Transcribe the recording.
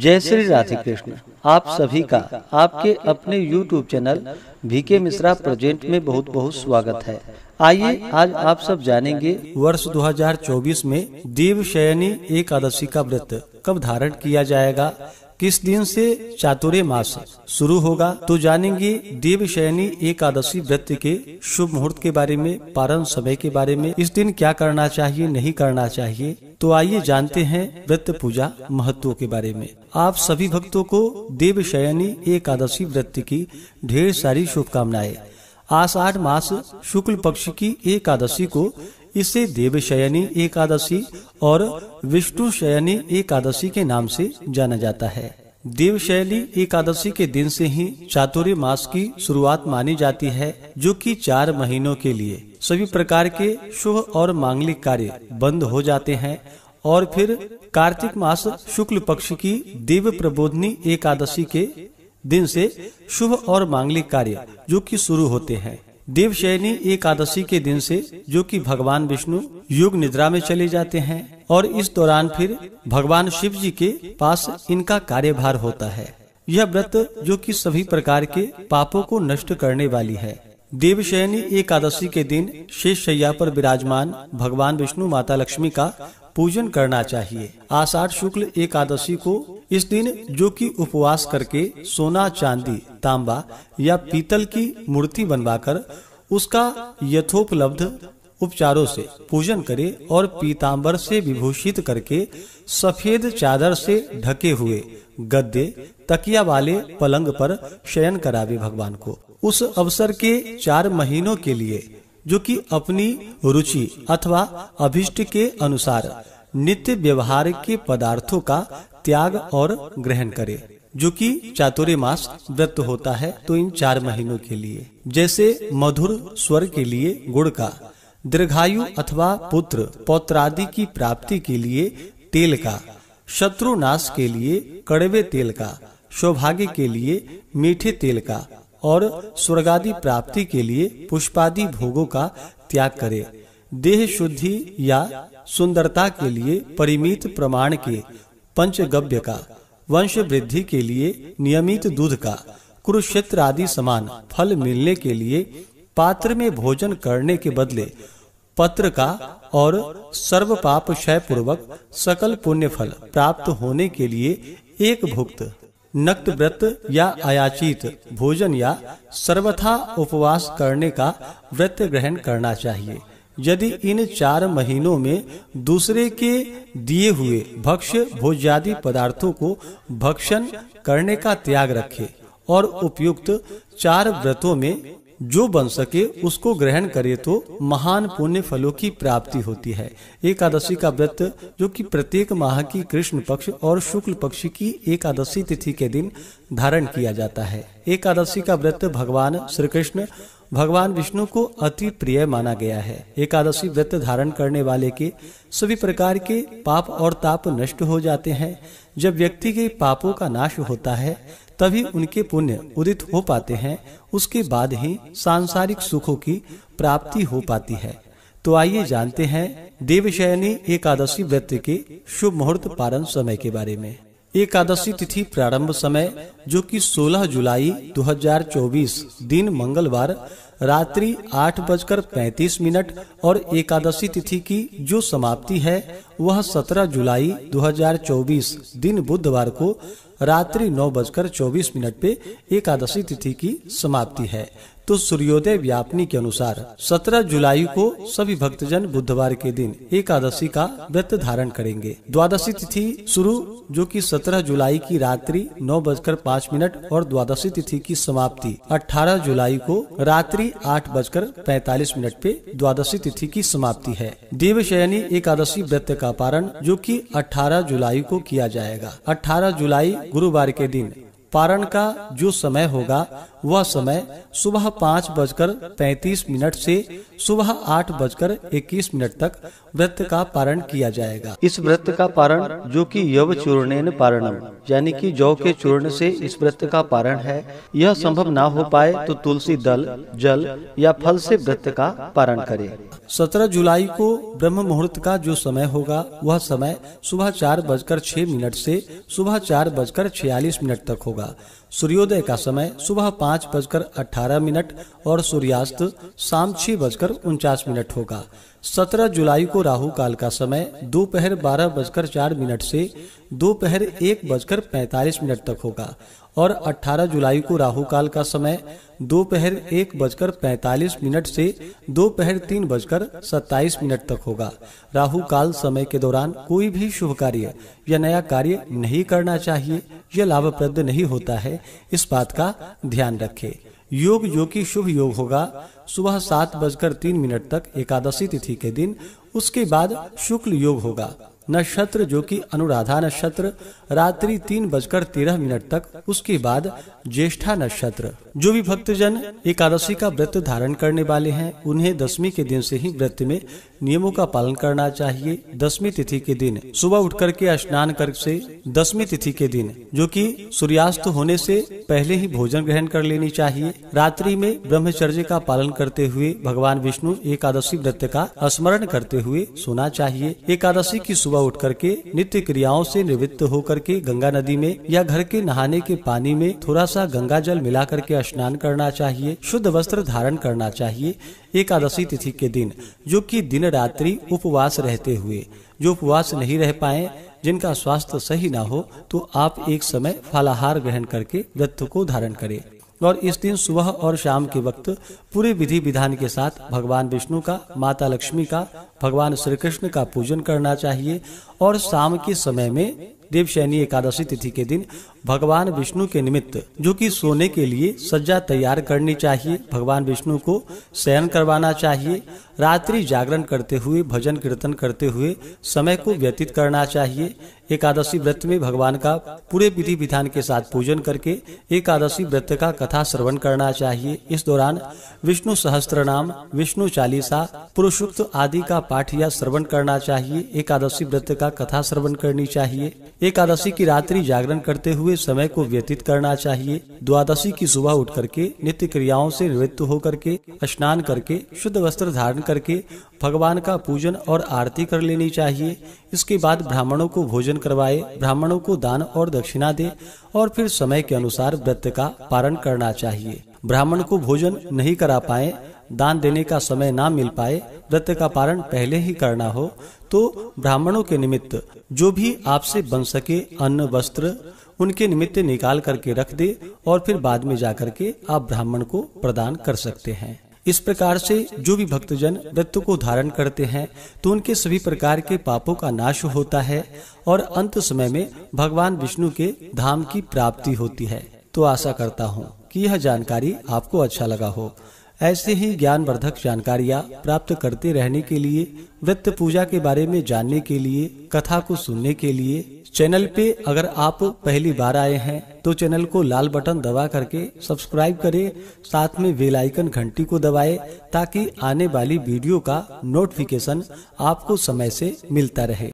जय श्री राधे कृष्ण आप सभी का आपके अपने YouTube चैनल भीके मिश्रा प्रेजेंट में बहुत बहुत स्वागत है आइए आज आप सब जानेंगे वर्ष 2024 में देव शयनी एकादशी का व्रत कब धारण किया जाएगा किस दिन से चातुर्य मास शुरू होगा तो जानेंगे देव शयनी एकादशी व्रत के शुभ मुहूर्त के बारे में पारण समय के बारे में इस दिन क्या करना चाहिए नहीं करना चाहिए तो आइए जानते हैं व्रत पूजा महत्व के बारे में आप सभी भक्तों को देव शयनी एकादशी व्रत की ढेर सारी शुभकामनाएं आषाढ़ मास शुक्ल पक्ष की एकादशी को इसे शयनी एकादशी और विष्णु शयनी एकादशी के नाम से जाना जाता है देव शैली एकादशी के दिन से ही चातुर्य मास की शुरुआत मानी जाती है जो कि चार महीनों के लिए सभी प्रकार के शुभ और मांगलिक कार्य बंद हो जाते हैं और फिर कार्तिक मास शुक्ल पक्ष की देव प्रबोधनी एकादशी के दिन से शुभ और मांगलिक कार्य जो कि शुरू होते हैं शयनी एकादशी के दिन से जो कि भगवान विष्णु योग निद्रा में चले जाते हैं और इस दौरान फिर भगवान शिव जी के पास इनका कार्यभार होता है यह व्रत जो कि सभी प्रकार के पापों को नष्ट करने वाली है देवशयनी एकादशी के दिन शेष शैया पर विराजमान भगवान विष्णु माता लक्ष्मी का पूजन करना चाहिए आषाढ़ शुक्ल एकादशी को इस दिन जो कि उपवास करके सोना चांदी तांबा या पीतल की मूर्ति बनवाकर उसका यथोपलब्ध उपचारों से पूजन करे और पीतांबर से विभूषित करके सफेद चादर से ढके हुए गद्दे तकिया वाले पलंग पर शयन करावे भगवान को उस अवसर के चार महीनों के लिए जो कि अपनी रुचि अथवा अभिष्ट के अनुसार नित्य व्यवहार के पदार्थों का त्याग और ग्रहण करे जो कि चातुर्य मास व्रत होता है तो इन चार महीनों के लिए जैसे मधुर स्वर के लिए गुड़ का दीर्घायु अथवा पुत्र पौत्रादि की प्राप्ति के लिए तेल का शत्रु नाश के लिए कड़वे तेल का सौभाग्य के लिए मीठे तेल का और स्वर्गादि प्राप्ति के लिए पुष्पादि भोगों का त्याग करे देह शुद्धि या सुंदरता के लिए परिमित प्रमाण के पंचगव्य का वंश वृद्धि के लिए नियमित दूध का कुरुक्षेत्र आदि समान फल मिलने के लिए पात्र में भोजन करने के बदले पत्र का और सर्व पाप क्षय पूर्वक सकल पुण्य फल प्राप्त होने के लिए एक भुक्त नक्त व्रत या अयाचित भोजन या सर्वथा उपवास करने का व्रत ग्रहण करना चाहिए यदि इन चार महीनों में दूसरे के दिए हुए भक्ष्य भोज्यादि पदार्थों को भक्षण करने का त्याग रखे और उपयुक्त चार व्रतों में जो बन सके उसको ग्रहण करे तो महान पुण्य फलों की प्राप्ति होती है एकादशी का व्रत जो कि प्रत्येक माह की कृष्ण पक्ष और शुक्ल पक्ष की एकादशी तिथि के दिन धारण किया जाता है एकादशी का व्रत भगवान श्री कृष्ण भगवान विष्णु को अति प्रिय माना गया है एकादशी व्रत धारण करने वाले के सभी प्रकार के पाप और ताप नष्ट हो जाते हैं जब व्यक्ति के पापों का नाश होता है तभी उनके पुण्य उदित हो पाते हैं उसके बाद ही सांसारिक सुखों की प्राप्ति हो पाती है तो आइए जानते हैं देवशयनी एकादशी व्रत के शुभ मुहूर्त पारण समय के बारे में एकादशी तिथि प्रारंभ समय जो कि 16 जुलाई 2024 दिन मंगलवार रात्रि आठ बजकर पैतीस मिनट और एकादशी तिथि की जो समाप्ति है वह 17 जुलाई 2024 दिन बुधवार को रात्रि नौ बजकर चौबीस मिनट पे एकादशी तिथि की समाप्ति है तो सूर्योदय व्यापनी के अनुसार 17 जुलाई को सभी भक्तजन बुधवार के दिन एकादशी का व्रत धारण करेंगे द्वादशी तिथि शुरू जो कि 17 जुलाई की रात्रि नौ बजकर पाँच मिनट और द्वादशी तिथि की समाप्ति 18 जुलाई को रात्रि आठ बजकर पैतालीस मिनट पे द्वादशी तिथि की समाप्ति है शयनी एकादशी व्रत का पारण जो की अठारह जुलाई को किया जाएगा अठारह जुलाई गुरुवार के दिन पारण का जो समय होगा वह समय सुबह पाँच बजकर तैतीस मिनट से सुबह आठ बजकर इक्कीस मिनट तक व्रत का पारण किया जाएगा इस व्रत का पारण जो कि यव चूर्ण पारणम यानी कि जौ के चूर्ण से इस व्रत का पारण है यह संभव ना हो पाए तो तुलसी दल जल या फल से व्रत का पारण करे सत्रह जुलाई को ब्रह्म मुहूर्त का जो समय होगा वह समय सुबह चार बजकर छह मिनट से सुबह चार बजकर छियालीस मिनट तक होगा सूर्योदय का समय सुबह पाँच पाँच बजकर अठारह मिनट और सूर्यास्त शाम छः बजकर उनचास मिनट होगा सत्रह जुलाई को राहु काल का समय दोपहर बारह बजकर चार मिनट से दोपहर एक बजकर पैंतालीस मिनट तक होगा और अठारह जुलाई को राहु काल का समय दोपहर एक बजकर पैंतालीस मिनट से दोपहर तीन बजकर सत्ताईस मिनट तक होगा राहु काल समय के दौरान कोई भी शुभ कार्य या नया कार्य नहीं करना चाहिए यह लाभप्रद नहीं होता है इस बात का ध्यान रखें योग जो कि शुभ योग होगा सुबह सात बजकर तीन मिनट तक एकादशी तिथि के दिन उसके बाद शुक्ल योग होगा नक्षत्र जो कि अनुराधा नक्षत्र रात्रि तीन बजकर तेरह मिनट तक उसके बाद ज्येष्ठा नक्षत्र जो भी भक्तजन एकादशी का व्रत धारण करने वाले हैं उन्हें दसवीं के दिन से ही व्रत में नियमों का पालन करना चाहिए दसवीं तिथि के दिन सुबह उठ के स्नान कर से दसवीं तिथि के दिन जो कि सूर्यास्त होने से पहले ही भोजन ग्रहण कर लेनी चाहिए रात्रि में ब्रह्मचर्य का पालन करते हुए भगवान विष्णु एकादशी व्रत का स्मरण करते हुए सोना चाहिए एकादशी की सुबह उठ करके नित्य क्रियाओं से निवृत्त होकर के गंगा नदी में या घर के नहाने के पानी में थोड़ा सा गंगा जल मिला करके स्नान करना चाहिए शुद्ध वस्त्र धारण करना चाहिए एकादशी तिथि के दिन जो कि दिन रात्रि उपवास रहते हुए जो उपवास नहीं रह पाए जिनका स्वास्थ्य सही ना हो तो आप एक समय फलाहार ग्रहण करके व्रत को धारण करें और इस दिन सुबह और शाम के वक्त पूरे विधि विधान के साथ भगवान विष्णु का माता लक्ष्मी का भगवान श्री कृष्ण का पूजन करना चाहिए और शाम के समय में देवशैनी एकादशी तिथि के दिन भगवान विष्णु के निमित्त जो कि सोने के लिए सज्जा तैयार करनी चाहिए भगवान विष्णु को शयन करवाना चाहिए रात्रि जागरण करते हुए भजन कीर्तन करते हुए समय को व्यतीत करना चाहिए एकादशी व्रत में भगवान का पूरे विधि विधान के साथ पूजन करके एकादशी व्रत का कथा श्रवण करना चाहिए इस दौरान विष्णु सहस्त्र नाम विष्णु चालीसा पुरुषोक्त आदि का पाठ या श्रवण करना चाहिए एकादशी व्रत का कथा श्रवण करनी चाहिए एकादशी की रात्रि जागरण करते हुए समय को व्यतीत करना चाहिए द्वादशी की सुबह उठ करके नित्य क्रियाओं से निवृत्त होकर के स्नान करके शुद्ध वस्त्र धारण करके भगवान का पूजन और आरती कर लेनी चाहिए इसके बाद ब्राह्मणों को भोजन करवाए ब्राह्मणों को दान और दक्षिणा दे और फिर समय के अनुसार व्रत का पारण करना चाहिए ब्राह्मण को भोजन नहीं करा पाए दान देने का समय ना मिल पाए व्रत का पारण पहले ही करना हो तो ब्राह्मणों के निमित्त जो भी आपसे बन सके अन्न वस्त्र उनके निमित्त निकाल करके रख दे और फिर बाद में जा करके आप ब्राह्मण को प्रदान कर सकते हैं इस प्रकार से जो भी भक्तजन व्रत को धारण करते हैं तो उनके सभी प्रकार के पापों का नाश होता है और अंत समय में भगवान विष्णु के धाम की प्राप्ति होती है तो आशा करता हूँ कि यह जानकारी आपको अच्छा लगा हो ऐसे ही ज्ञानवर्धक जानकारियाँ प्राप्त करते रहने के लिए वृत्त पूजा के बारे में जानने के लिए कथा को सुनने के लिए चैनल पे अगर आप पहली बार आए हैं तो चैनल को लाल बटन दबा करके सब्सक्राइब करें साथ में बेल आइकन घंटी को दबाएं ताकि आने वाली वीडियो का नोटिफिकेशन आपको समय से मिलता रहे